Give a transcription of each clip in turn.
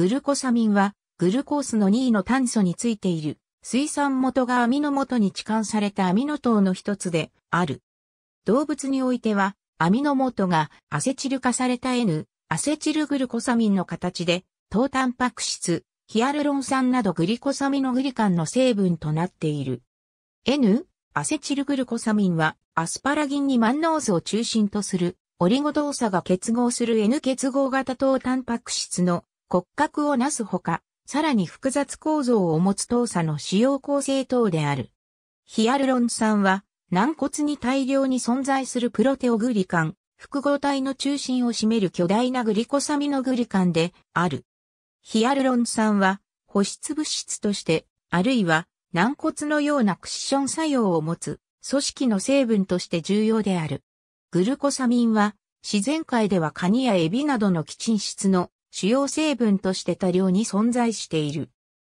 グルコサミンは、グルコースの2位の炭素についている、水酸元がアミノ元に置換されたアミノ糖の一つである。動物においては、アミノ元がアセチル化された N、アセチルグルコサミンの形で、糖タンパク質、ヒアルロン酸などグリコサミノグリカンの成分となっている。N、アセチルグルコサミンは、アスパラギンにマンノーを中心とする、オリゴ動作が結合する N 結合型糖タンパク質の骨格をなすほか、さらに複雑構造を持つ糖鎖の使用構成等である。ヒアルロン酸は、軟骨に大量に存在するプロテオグリカン、複合体の中心を占める巨大なグリコサミノグリカンである。ヒアルロン酸は保湿物質として、あるいは軟骨のようなクッション作用を持つ組織の成分として重要である。グルコサミンは自然界ではカニやエビなどの基沈質の主要成分として多量に存在している。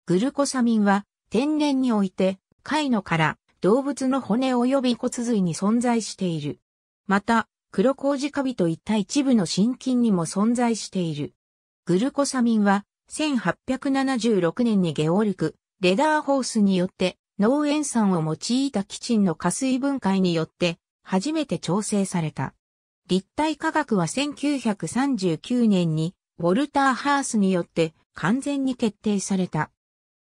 グルコサミンは天然において貝の殻、動物の骨及び骨髄に存在している。また、黒麹カビといった一部の心筋にも存在している。グルコサミンは1876年にゲオルク、レダーホースによって農塩酸を用いた基チンの加水分解によって初めて調整された。立体化学は1939年にウォルター・ハースによって完全に決定された。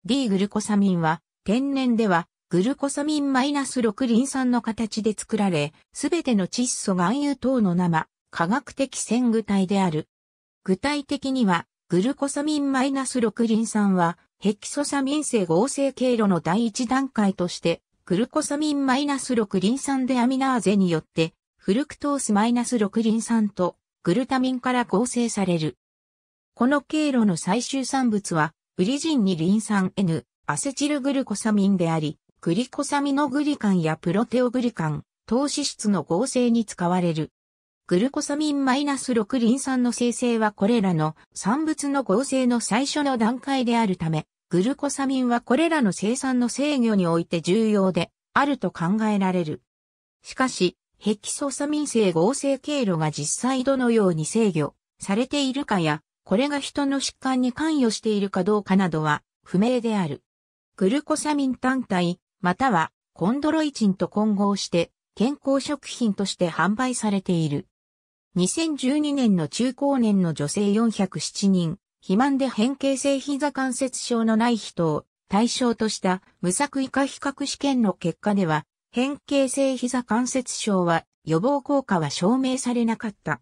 D グルコサミンは天然ではグルコサミン -6 リン酸の形で作られ、すべての窒素含有等の生、化学的線具体である。具体的には、グルコサミン -6 リン酸は、ヘキソサミン性合成経路の第一段階として、グルコサミン -6 リン酸でアミナーゼによって、フルクトース -6 リン酸とグルタミンから合成される。この経路の最終産物は、ウリジンにリン酸 N、アセチルグルコサミンであり、グリコサミノグリカンやプロテオグリカン、糖脂質の合成に使われる。グルコサミン -6 リン酸の生成はこれらの産物の合成の最初の段階であるため、グルコサミンはこれらの生産の制御において重要であると考えられる。しかし、ヘキソサミン性合成経路が実際どのように制御されているかや、これが人の疾患に関与しているかどうかなどは不明である。グルコサミン単体、またはコンドロイチンと混合して健康食品として販売されている。2012年の中高年の女性407人、肥満で変形性膝関節症のない人を対象とした無作為化比較試験の結果では、変形性膝関節症は予防効果は証明されなかった。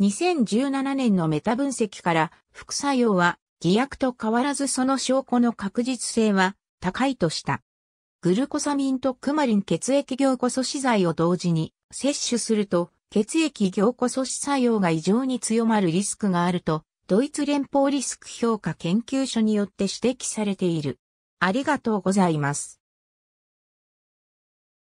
2017年のメタ分析から副作用は偽薬と変わらずその証拠の確実性は高いとした。グルコサミンとクマリン血液凝固阻止剤を同時に摂取すると血液凝固阻止作用が異常に強まるリスクがあるとドイツ連邦リスク評価研究所によって指摘されている。ありがとうございます。